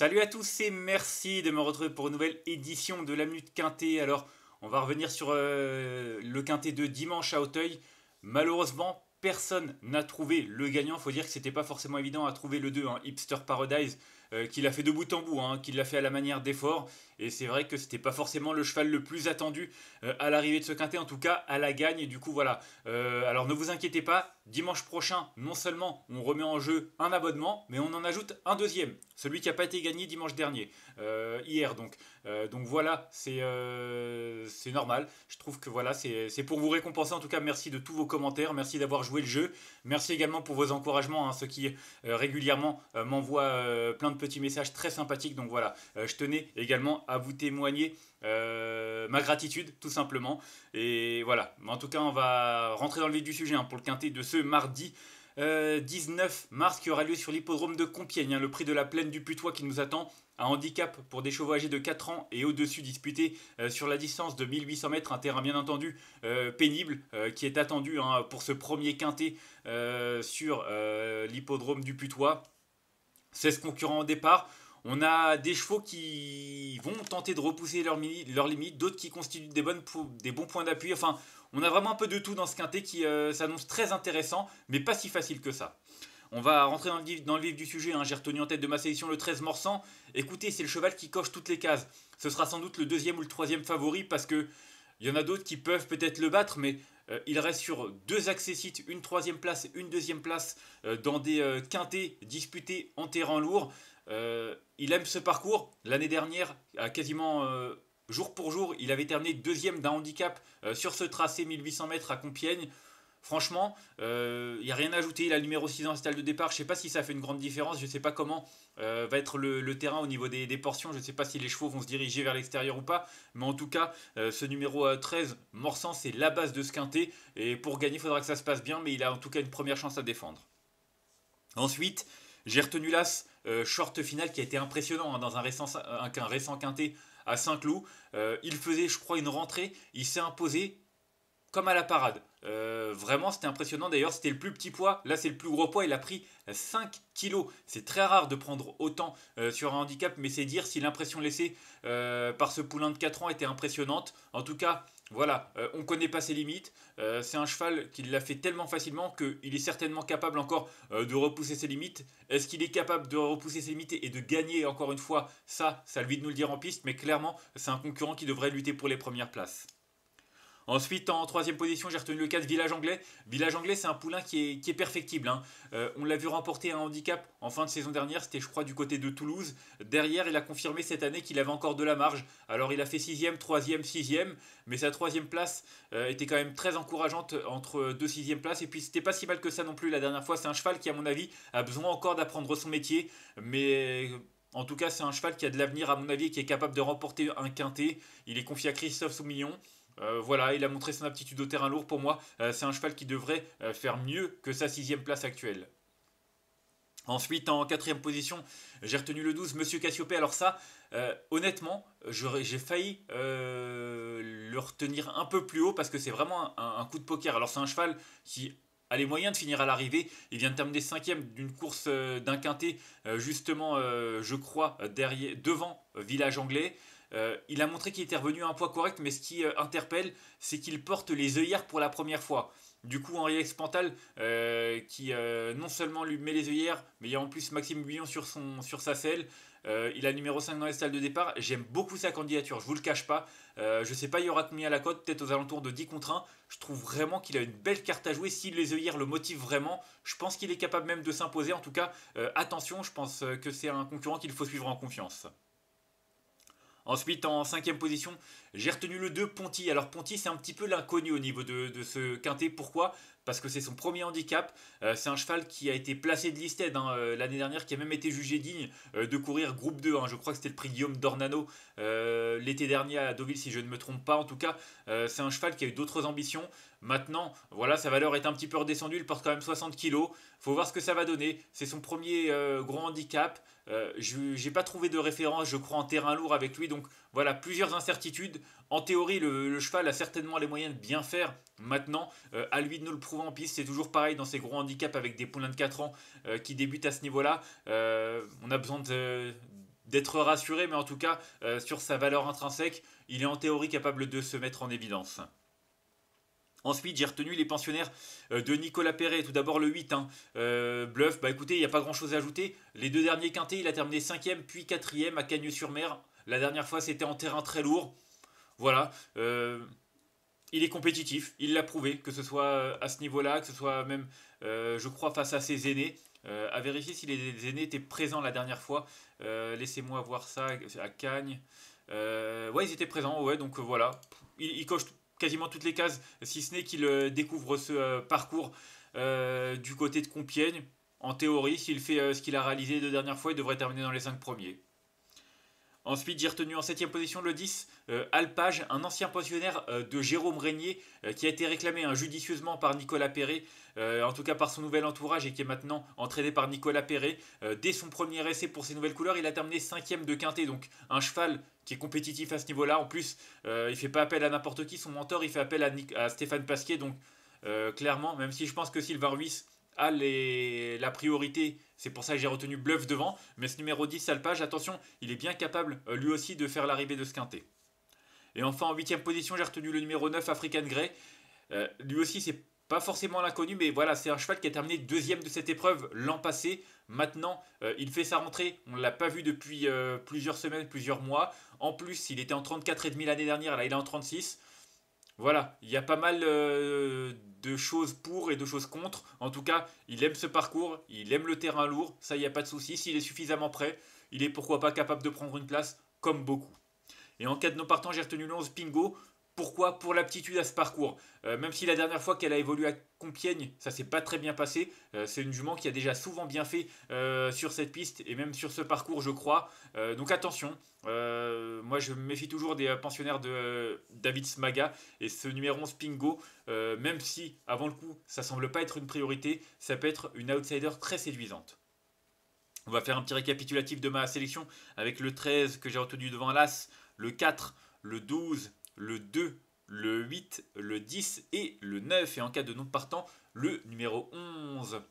Salut à tous et merci de me retrouver pour une nouvelle édition de la Minute Quintée. Alors, on va revenir sur euh, le Quintet de dimanche à Auteuil. Malheureusement, personne n'a trouvé le gagnant. Il Faut dire que ce n'était pas forcément évident à trouver le 2. en hein. Hipster Paradise euh, qu'il a fait de bout en bout, hein, qu'il l'a fait à la manière d'effort. Et c'est vrai que c'était pas forcément le cheval le plus attendu euh, à l'arrivée de ce quintet, en tout cas à la gagne. Et du coup, voilà. Euh, alors ne vous inquiétez pas, dimanche prochain, non seulement on remet en jeu un abonnement, mais on en ajoute un deuxième, celui qui n'a pas été gagné dimanche dernier, hier donc. Euh, donc voilà, euh, c'est normal. Je trouve que voilà, c'est pour vous récompenser. En tout cas, merci de tous vos commentaires. Merci d'avoir joué le jeu. Merci également pour vos encouragements, hein, ceux qui euh, régulièrement m'envoient plein de petits messages très sympathiques. Donc voilà, je tenais également à vous témoigner ma gratitude, tout simplement. Et voilà, en tout cas, on va rentrer dans le vif du sujet hein, pour le quintet de ce mardi. 19 euh, mars qui aura lieu sur l'hippodrome de Compiègne, hein, le prix de la plaine du Putois qui nous attend. Un handicap pour des chevaux âgés de 4 ans et au-dessus disputé euh, sur la distance de 1800 mètres, un terrain bien entendu euh, pénible qui est attendu hein, pour ce premier quintet sur l'hippodrome du Putois. 16 concurrents au départ. On a des chevaux qui vont tenter de repousser leurs limites, d'autres qui constituent des, bons points d'appui. Enfin, on a vraiment un peu de tout dans ce quintet qui euh, s'annonce très intéressant, mais pas si facile que ça. On va rentrer dans le, vif, du sujet. Hein. J'ai retenu en tête de ma sélection le 13 Morsan. Écoutez, c'est le cheval qui coche toutes les cases. Ce sera sans doute le deuxième ou le troisième favori parce que il y en a d'autres qui peuvent peut-être le battre, mais euh, il reste sur deux accessites, une troisième place, une deuxième place euh, dans des quintets disputés en terrain lourd. Euh, il aime ce parcours. L'année dernière, quasiment euh, jour pour jour, il avait terminé deuxième d'un handicap euh, sur ce tracé 1800 m à Compiègne. Franchement, il n'y a rien à ajouter. Il a le numéro 6 dans le stade de départ. Je ne sais pas si ça fait une grande différence. Je ne sais pas comment va être le, terrain au niveau des, des portions. Je ne sais pas si les chevaux vont se diriger vers l'extérieur ou pas. Mais en tout cas, ce numéro 13, Morsan, c'est la base de ce quintet. Et pour gagner, il faudra que ça se passe bien. Mais il a en tout cas une première chance à défendre. Ensuite, j'ai retenu l'As, euh, short final qui a été impressionnant hein, dans un récent, un, quintet à Saint-Cloud. Euh, il faisait, je crois, une rentrée. Il s'est imposé comme à la parade. Euh, vraiment, c'était impressionnant. D'ailleurs, c'était le plus petit poids. Là, c'est le plus gros poids. Il a pris 5 kilos. C'est très rare de prendre autant sur un handicap, mais c'est dire si l'impression laissée par ce poulain de 4 ans était impressionnante. En tout cas, voilà, euh, on ne connaît pas ses limites. Euh, c'est un cheval qui l'a fait tellement facilement qu'il est certainement capable encore euh, de repousser ses limites. Est-ce qu'il est capable de repousser ses limites et de gagner encore une fois Ça, ça lui de nous le dire en piste, mais clairement, c'est un concurrent qui devrait lutter pour les premières places. Ensuite, en troisième position, j'ai retenu le cas de Village Anglais. Village Anglais, c'est un poulain qui est, perfectible. Hein. Euh, on l'a vu remporter un handicap en fin de saison dernière, c'était je crois du côté de Toulouse. Derrière, il a confirmé cette année qu'il avait encore de la marge. Alors il a fait sixième, troisième, sixième, mais sa troisième place euh, était quand même très encourageante entre deux sixièmes places. Et puis c'était pas si mal que ça non plus la dernière fois. C'est un cheval qui, à mon avis, a besoin encore d'apprendre son métier, mais euh, en tout cas, c'est un cheval qui a de l'avenir, à mon avis, et qui est capable de remporter un quintet. Il est confié à Christophe Soumillon. Euh, voilà, il a montré son aptitude au terrain lourd. Pour moi, euh, c'est un cheval qui devrait euh, faire mieux que sa sixième place actuelle. Ensuite, en quatrième position, j'ai retenu le 12, Monsieur Cassiope. Alors ça, honnêtement, j'ai failli le retenir un peu plus haut parce que c'est vraiment un, coup de poker. Alors c'est un cheval qui a les moyens de finir à l'arrivée. Il vient de terminer cinquième d'une course d'un quintet, justement, je crois, derrière, devant Village Anglais. Euh, il a montré qu'il était revenu à un poids correct, mais ce qui euh, interpelle, c'est qu'il porte les œillères pour la première fois. Du coup, Henri Expantal, euh, qui non seulement lui met les œillères, mais il y a en plus Maxime Guillon sur, sa selle. il a numéro 5 dans les salles de départ. J'aime beaucoup sa candidature, je vous le cache pas. je sais pas, il y aura mis à la cote, peut-être aux alentours de 10 contre 1. Je trouve vraiment qu'il a une belle carte à jouer. Si les œillères le motivent vraiment, je pense qu'il est capable même de s'imposer. En tout cas, attention, je pense que c'est un concurrent qu'il faut suivre en confiance. Ensuite, en cinquième position, j'ai retenu le 2, Ponty. Alors Ponty, c'est un petit peu l'inconnu au niveau de, ce quintet. Pourquoi parce que c'est son premier handicap. Euh, c'est un cheval qui a été placé de listed hein, euh, l'année dernière, qui a même été jugé digne euh, de courir groupe 2. Hein. je crois que c'était le prix Guillaume Dornano l'été dernier à Deauville, si je ne me trompe pas. En tout cas, c'est un cheval qui a eu d'autres ambitions. Maintenant, voilà, sa valeur est un petit peu redescendue. Il porte quand même 60 kg. Faut voir ce que ça va donner. C'est son premier gros handicap. je n'ai pas trouvé de référence, je crois, en terrain lourd avec lui. Donc voilà, plusieurs incertitudes. En théorie, le, cheval a certainement les moyens de bien faire maintenant. Euh, à lui de nous le prouver en piste. C'est toujours pareil dans ces gros handicaps avec des poulains de 4 ans euh, qui débutent à ce niveau-là. Euh, on a besoin d'être rassuré, mais en tout cas, sur sa valeur intrinsèque, il est en théorie capable de se mettre en évidence. Ensuite, j'ai retenu les pensionnaires de Nicolas Perret. Tout d'abord, le 8. Hein. bluff, bah écoutez, il n'y a pas grand chose à ajouter. Les deux derniers quintés, il a terminé 5 e puis 4 e à Cagnes-sur-Mer. La dernière fois, c'était en terrain très lourd. Voilà. Euh, il est compétitif, il l'a prouvé, que ce soit euh, à ce niveau-là, que ce soit même, euh, je crois, face à ses aînés. A à vérifier si les aînés étaient présents la dernière fois. Laissez-moi voir ça à Cagnes. ouais, ils étaient présents, ouais, donc voilà. Il, coche quasiment toutes les cases, si ce n'est qu'il découvre ce parcours du côté de Compiègne. En théorie, s'il fait ce qu'il a réalisé deux dernière fois, il devrait terminer dans les cinq premiers. Ensuite, j'ai retenu en 7 position le 10, euh, Alpage, un ancien pensionnaire euh, de Jérôme Régnier, euh, qui a été réclamé hein, judicieusement par Nicolas Perret, en tout cas par son nouvel entourage et qui est maintenant entraîné par Nicolas Perret. dès son premier essai pour ses nouvelles couleurs, il a terminé 5 ème de quintet, donc un cheval qui est compétitif à ce niveau-là. En plus, il ne fait pas appel à n'importe qui, son mentor, il fait appel à, Stéphane Pasquier, donc clairement, même si je pense que Sylvain Ruiz a la priorité c'est pour ça que j'ai retenu bluff devant. Mais ce numéro 10, Salpage, attention, il est bien capable euh, lui aussi de faire l'arrivée de ce quintet. Et enfin, en huitième position, j'ai retenu le numéro 9, African Grey. Euh, lui aussi, c'est pas forcément l'inconnu, mais voilà, c'est un cheval qui a terminé deuxième de cette épreuve l'an passé. Maintenant, euh, il fait sa rentrée. On ne l'a pas vu depuis plusieurs semaines, plusieurs mois. En plus, il était en 34,5 l'année dernière, là il est en 36. Voilà, il y a pas mal euh, de choses pour et de choses contre. En tout cas, il aime ce parcours, il aime le terrain lourd, ça, il n'y a pas de souci. S'il est suffisamment prêt, il est pourquoi pas capable de prendre une place, comme beaucoup. Et en cas de non partant, j'ai retenu le 11 Pingo. Pourquoi Pour l'aptitude à ce parcours. Euh, même si la dernière fois qu'elle a évolué à Compiègne, ça s'est pas très bien passé. Euh, c'est une jument qui a déjà souvent bien fait sur cette piste et même sur ce parcours, je crois. donc attention, moi, je me méfie toujours des euh, pensionnaires de euh, David Smaga et ce numéro 11 Pingo, euh, même si avant le coup, ça semble pas être une priorité, ça peut être une outsider très séduisante. On va faire un petit récapitulatif de ma sélection avec le 13 que j'ai retenu devant l'As, le 4, le 12, le 2, le 8, le 10 et le 9. Et en cas de non partant, le numéro 11.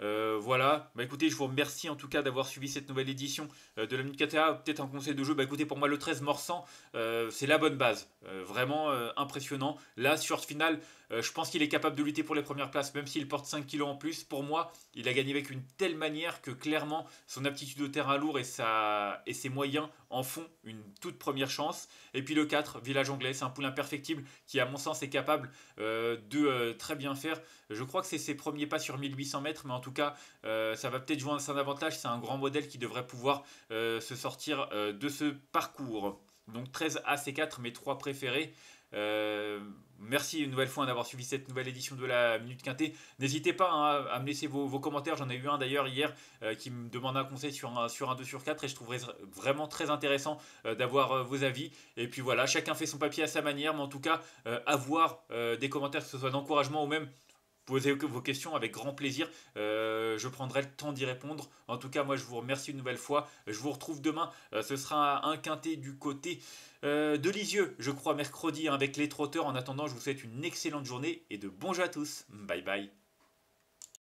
Euh, voilà, bah écoutez, je vous remercie en tout cas d'avoir suivi cette nouvelle édition euh, de la Minute KTA. Peut-être un conseil de jeu, bah écoutez, pour moi le 13 Morsan, euh, c'est la bonne base. vraiment impressionnant. Là, sur ce final, je pense qu'il est capable de lutter pour les premières places, même s'il porte 5 kilos en plus. Pour moi, il a gagné avec une telle manière que clairement, son aptitude au terrain lourd et, sa... et ses moyens en fond, une toute première chance. Et puis le 4, Village Anglais, c'est un poulain perfectible qui, à mon sens, est capable euh, de euh, très bien faire. Je crois que c'est ses premiers pas sur 1800 mètres, mais en tout cas, euh, ça va peut-être jouer un avantage. C'est un grand modèle qui devrait pouvoir se sortir de ce parcours. Donc 13 AC4, mes trois préférés. Euh, merci une nouvelle fois d'avoir suivi cette nouvelle édition de la Minute Quintée. N'hésitez pas hein, à me laisser vos, commentaires. J'en ai eu un d'ailleurs hier euh, qui me demande un conseil sur un, sur un 2 sur 4 et je trouverais vraiment très intéressant euh, d'avoir vos avis. Et puis voilà, chacun fait son papier à sa manière, mais en tout cas, avoir des commentaires, que ce soit d'encouragement ou même Posez vos questions avec grand plaisir. Euh, je prendrai le temps d'y répondre. En tout cas, moi, je vous remercie une nouvelle fois. Je vous retrouve demain. Euh, ce sera un quintet du côté euh, de Lisieux, je crois, mercredi, hein, avec les trotteurs. En attendant, je vous souhaite une excellente journée et de bons jeux à tous. Bye bye.